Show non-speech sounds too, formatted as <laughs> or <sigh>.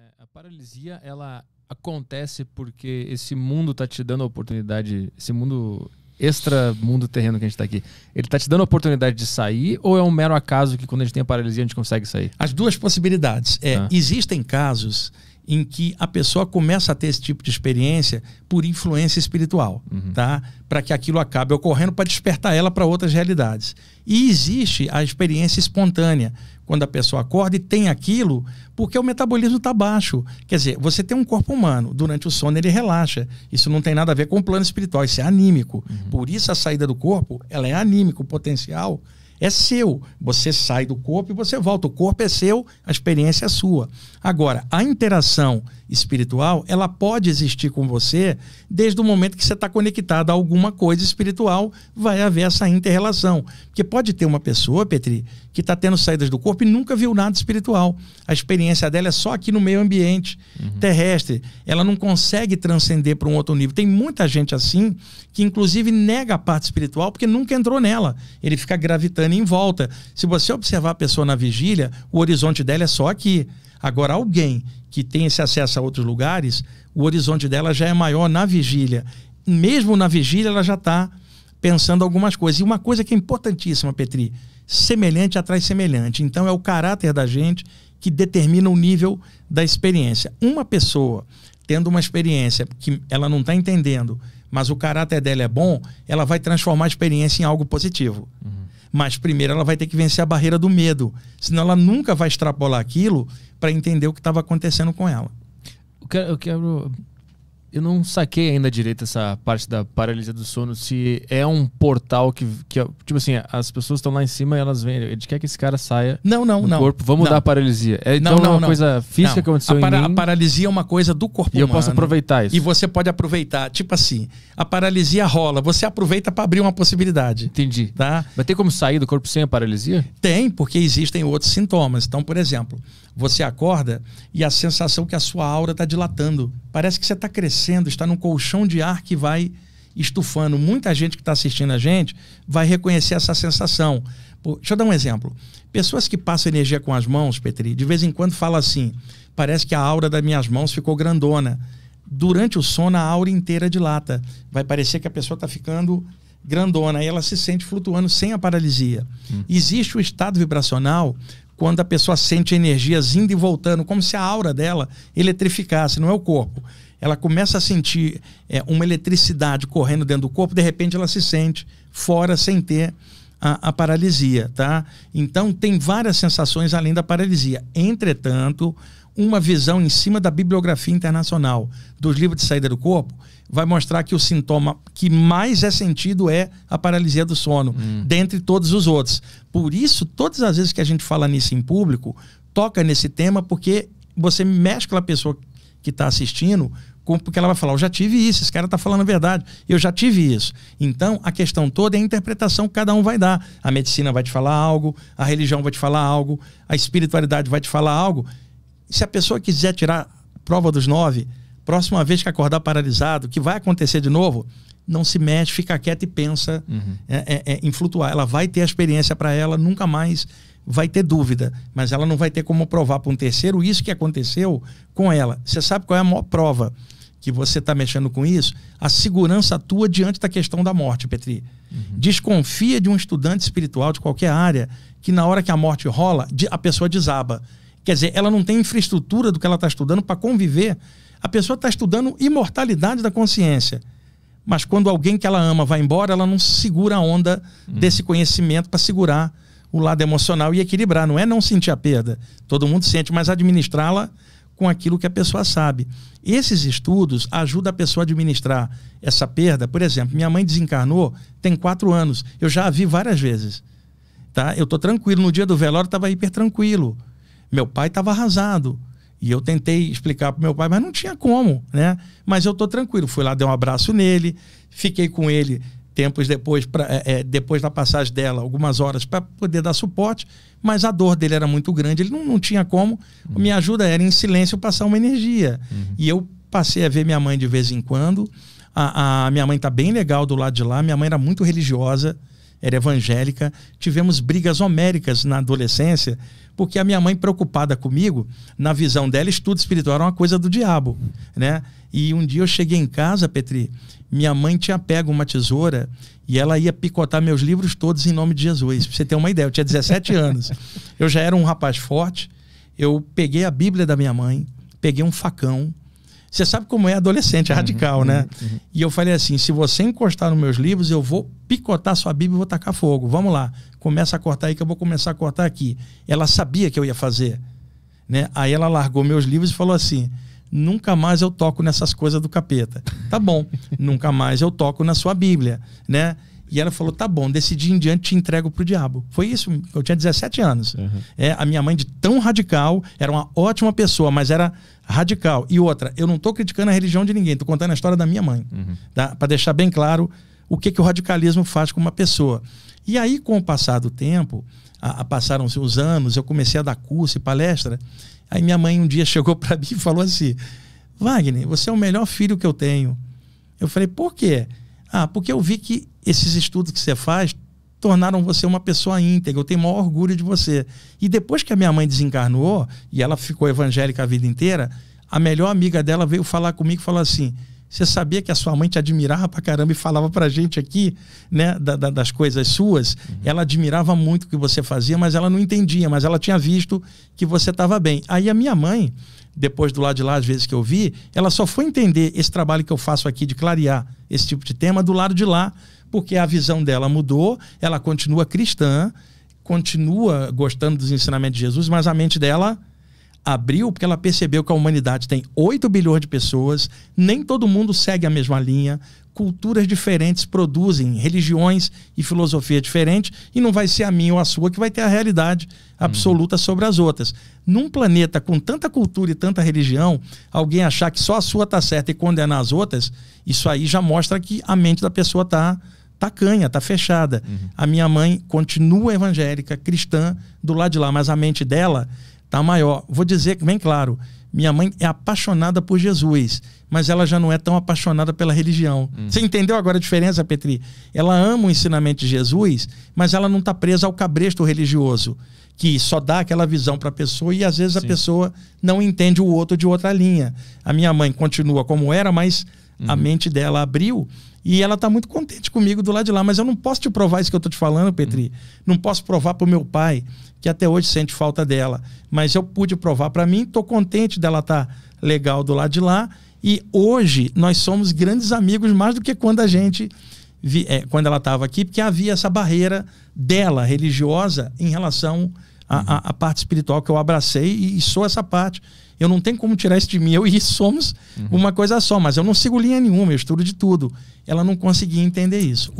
É, a paralisia, ela acontece porque esse mundo está te dando a oportunidade, esse mundo extra mundo terreno que a gente está aqui, ele está te dando a oportunidade de sair ou é um mero acaso que quando a gente tem a paralisia a gente consegue sair? As duas possibilidades. É, ah. Existem casos em que a pessoa começa a ter esse tipo de experiência por influência espiritual, uhum. tá? Para que aquilo acabe ocorrendo para despertar ela para outras realidades. E existe a experiência espontânea, quando a pessoa acorda e tem aquilo, porque o metabolismo está baixo. Quer dizer, você tem um corpo humano, durante o sono ele relaxa. Isso não tem nada a ver com o plano espiritual, isso é anímico. Uhum. Por isso a saída do corpo, ela é anímico, potencial é seu. Você sai do corpo e você volta. O corpo é seu, a experiência é sua. Agora, a interação espiritual, ela pode existir com você desde o momento que você está conectado a alguma coisa espiritual, vai haver essa inter-relação. Porque pode ter uma pessoa, Petri, que está tendo saídas do corpo e nunca viu nada espiritual. A experiência dela é só aqui no meio ambiente uhum. terrestre. Ela não consegue transcender para um outro nível. Tem muita gente assim que, inclusive, nega a parte espiritual porque nunca entrou nela. Ele fica gravitando em volta. Se você observar a pessoa na vigília, o horizonte dela é só aqui. Agora, alguém que tem esse acesso a outros lugares, o horizonte dela já é maior na vigília. Mesmo na vigília, ela já está pensando algumas coisas. E uma coisa que é importantíssima, Petri: semelhante atrai semelhante. Então, é o caráter da gente que determina o nível da experiência. Uma pessoa tendo uma experiência que ela não está entendendo, mas o caráter dela é bom, ela vai transformar a experiência em algo positivo. Uhum. Mas primeiro ela vai ter que vencer a barreira do medo, senão ela nunca vai extrapolar aquilo para entender o que estava acontecendo com ela. Eu quero, eu quero eu não saquei ainda direito essa parte da paralisia do sono, se é um portal que, que tipo assim, as pessoas estão lá em cima e elas vêm, a gente quer que esse cara saia não, não, do não, corpo, vamos não. dar paralisia. É, não, então é não, é uma não, coisa física não. que aconteceu a para, em mim. A paralisia é uma coisa do corpo e humano. eu posso aproveitar isso. E você pode aproveitar, tipo assim, a paralisia rola, você aproveita para abrir uma possibilidade. Entendi. Tá? Vai ter como sair do corpo sem a paralisia? Tem, porque existem outros sintomas. Então, por exemplo, você acorda e a sensação que a sua aura está dilatando, parece que você está crescendo aquecendo, está num colchão de ar que vai estufando. Muita gente que está assistindo a gente vai reconhecer essa sensação. Pô, deixa eu dar um exemplo. Pessoas que passam energia com as mãos, Petri, de vez em quando fala assim: parece que a aura das minhas mãos ficou grandona. Durante o sono, a aura inteira dilata. Vai parecer que a pessoa está ficando grandona e ela se sente flutuando sem a paralisia. Hum. Existe o estado vibracional quando a pessoa sente energias indo e voltando, como se a aura dela eletrificasse, não é o corpo ela começa a sentir é, uma eletricidade correndo dentro do corpo, de repente ela se sente fora sem ter a, a, paralisia, tá? Então tem várias sensações além da paralisia. Entretanto, uma visão em cima da bibliografia internacional dos livros de saída do corpo vai mostrar que o sintoma que mais é sentido é a paralisia do sono, hum. dentre todos os outros. Por isso, todas as vezes que a gente fala nisso em público, toca nesse tema porque você mescla a pessoa que está assistindo porque ela vai falar, eu já tive isso, esse cara está falando a verdade, eu já tive isso. Então, a questão toda é a interpretação que cada um vai dar. A medicina vai te falar algo, a religião vai te falar algo, a espiritualidade vai te falar algo. Se a pessoa quiser tirar prova dos nove, próxima vez que acordar paralisado, o que vai acontecer de novo, não se mexe, fica quieto e pensa uhum. é, é, é, em flutuar. Ela vai ter a experiência para ela, nunca mais vai ter dúvida, mas ela não vai ter como provar para um terceiro isso que aconteceu com ela. Você sabe qual é a maior prova? que você está mexendo com isso, a segurança atua diante da questão da morte, Petri. Uhum. Desconfia de um estudante espiritual de qualquer área que, na hora que a morte rola, a pessoa desaba. Quer dizer, ela não tem infraestrutura do que ela está estudando para conviver. A pessoa está estudando imortalidade da consciência. Mas quando alguém que ela ama vai embora, ela não segura a onda uhum. desse conhecimento para segurar o lado emocional e equilibrar. Não é não sentir a perda. Todo mundo sente, mas administrá-la com aquilo que a pessoa sabe. Esses estudos ajudam a pessoa a administrar essa perda. Por exemplo, minha mãe desencarnou tem quatro anos. Eu já a vi várias vezes. Tá? Eu estou tranquilo. No dia do velório estava hiper tranquilo. Meu pai estava arrasado. E eu tentei explicar para meu pai, mas não tinha como, né? Mas eu estou tranquilo. Fui lá, dei um abraço nele, fiquei com ele tempos depois, pra, é, é, depois da passagem dela, algumas horas, para poder dar suporte, mas a dor dele era muito grande, ele não, não tinha como. Uhum. ajuda era em silêncio passar uma energia. Uhum. E eu passei a ver minha mãe de vez em quando. A, a minha mãe tá bem legal do lado de lá, minha mãe era muito religiosa, era evangélica. Tivemos brigas homéricas na adolescência, porque a minha mãe preocupada comigo, na visão dela, estudo espiritual era uma coisa do diabo, né? E um dia eu cheguei em casa, Petri, minha mãe tinha pego uma tesoura e ela ia picotar meus livros todos em nome de Jesus. Pra você ter uma ideia, eu tinha 17 anos. Eu já era um rapaz forte. Eu peguei a Bíblia da minha mãe, peguei um facão. Você sabe como é adolescente, é uhum, radical, uhum, né? Uhum. E eu falei assim: se você encostar nos meus livros, eu vou picotar sua Bíblia e vou tacar fogo. Vamos lá, começa a cortar aí que eu vou começar a cortar aqui. Ela sabia que eu ia fazer. Né? Aí ela largou meus livros e falou assim: nunca mais eu toco nessas coisas do capeta. Tá bom, <laughs> nunca mais eu toco na sua Bíblia, né? E ela falou: tá bom, desse dia em diante te entrego pro diabo. Foi isso, eu tinha 17 anos. Uhum. É, a minha mãe, de tão radical, era uma ótima pessoa, mas era radical. E outra, eu não tô criticando a religião de ninguém, tô contando a história da minha mãe. Uhum. Tá? para deixar bem claro o que, que o radicalismo faz com uma pessoa. E aí, com o passar do tempo, passaram-se os anos, eu comecei a dar curso e palestra. Aí minha mãe um dia <laughs> chegou para mim e falou assim: Wagner, você é o melhor filho que eu tenho. Eu falei: por quê? Ah, porque eu vi que esses estudos que você faz tornaram você uma pessoa íntegra, eu tenho o maior orgulho de você. E depois que a minha mãe desencarnou, e ela ficou evangélica a vida inteira, a melhor amiga dela veio falar comigo e falou assim: você sabia que a sua mãe te admirava pra caramba e falava pra gente aqui, né, da, da, das coisas suas? Uhum. Ela admirava muito o que você fazia, mas ela não entendia, mas ela tinha visto que você estava bem. Aí a minha mãe, depois do lado de lá, às vezes que eu vi, ela só foi entender esse trabalho que eu faço aqui de clarear esse tipo de tema do lado de lá, porque a visão dela mudou, ela continua cristã, continua gostando dos ensinamentos de Jesus, mas a mente dela abriu porque ela percebeu que a humanidade tem 8 bilhões de pessoas, nem todo mundo segue a mesma linha, culturas diferentes produzem religiões e filosofia diferentes, e não vai ser a minha ou a sua que vai ter a realidade absoluta uhum. sobre as outras. Num planeta com tanta cultura e tanta religião, alguém achar que só a sua está certa e condenar as outras, isso aí já mostra que a mente da pessoa está tacanha, tá, tá fechada. Uhum. A minha mãe continua evangélica, cristã, do lado de lá, mas a mente dela, tá maior. Vou dizer bem claro, minha mãe é apaixonada por Jesus, mas ela já não é tão apaixonada pela religião. Hum. Você entendeu agora a diferença, Petri? Ela ama o ensinamento de Jesus, mas ela não está presa ao cabresto religioso, que só dá aquela visão para a pessoa e às vezes Sim. a pessoa não entende o outro de outra linha. A minha mãe continua como era, mas hum. a uhum. mente dela abriu e ela está muito contente comigo do lado de lá, mas eu não posso te provar isso que eu estou te falando, Petri. Não posso provar para o meu pai, que até hoje sente falta dela. Mas eu pude provar para mim, estou contente dela estar tá legal do lado de lá. E hoje nós somos grandes amigos mais do que quando a gente vi, é, quando ela estava aqui, porque havia essa barreira dela religiosa em relação a, a, a parte espiritual que eu abracei e, e, sou essa parte. Eu não tenho como tirar isso de mim. Eu e somos uhum. uma coisa só, mas eu não sigo linha nenhuma, eu estudo de tudo. Ela não conseguia entender isso.